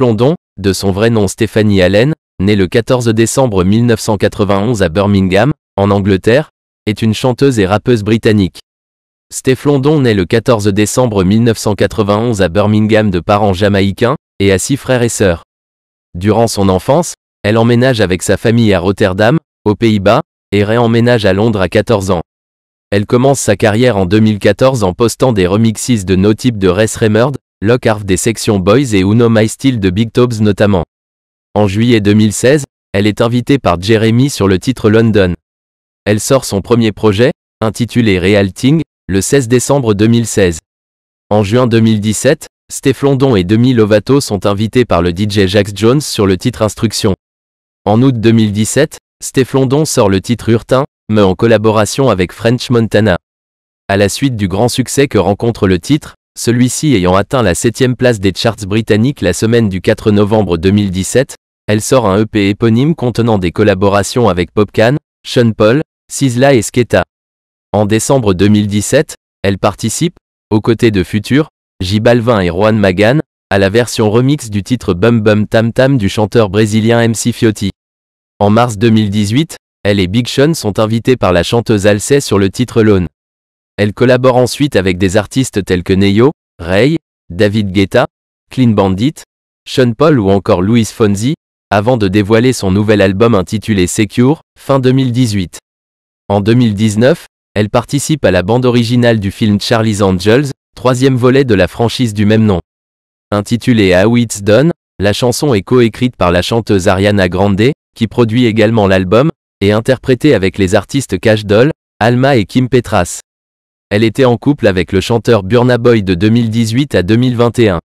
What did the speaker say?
London, de son vrai nom Stéphanie Allen, née le 14 décembre 1991 à Birmingham, en Angleterre, est une chanteuse et rappeuse britannique. Don naît le 14 décembre 1991 à Birmingham de parents jamaïcains et a six frères et sœurs. Durant son enfance, elle emménage avec sa famille à Rotterdam, aux Pays-Bas, et réemménage à Londres à 14 ans. Elle commence sa carrière en 2014 en postant des remixes de No Type de Res Remurd, Lockhart des sections Boys et Uno My Style de Big Tobes notamment. En juillet 2016, elle est invitée par Jeremy sur le titre London. Elle sort son premier projet, intitulé Realting, le 16 décembre 2016. En juin 2017, Steph London et Demi Lovato sont invités par le DJ Jax Jones sur le titre Instruction. En août 2017, Steph London sort le titre Urtin, mais en collaboration avec French Montana. À la suite du grand succès que rencontre le titre, celui-ci ayant atteint la septième place des charts britanniques la semaine du 4 novembre 2017, elle sort un EP éponyme contenant des collaborations avec Popcan, Sean Paul, Sisla et Sketa. En décembre 2017, elle participe, aux côtés de Future, J Balvin et Juan Magan, à la version remix du titre Bum Bum Tam Tam du chanteur brésilien MC Fiotti. En mars 2018, elle et Big Sean sont invités par la chanteuse Alsay sur le titre Lone. Elle collabore ensuite avec des artistes tels que Neyo, Ray, David Guetta, Clean Bandit, Sean Paul ou encore Louis Fonzi, avant de dévoiler son nouvel album intitulé Secure, fin 2018. En 2019, elle participe à la bande originale du film Charlie's Angels, troisième volet de la franchise du même nom. Intitulée How It's Done, la chanson est coécrite par la chanteuse Ariana Grande, qui produit également l'album, et interprétée avec les artistes Cash Doll, Alma et Kim Petras. Elle était en couple avec le chanteur Burna Boy de 2018 à 2021.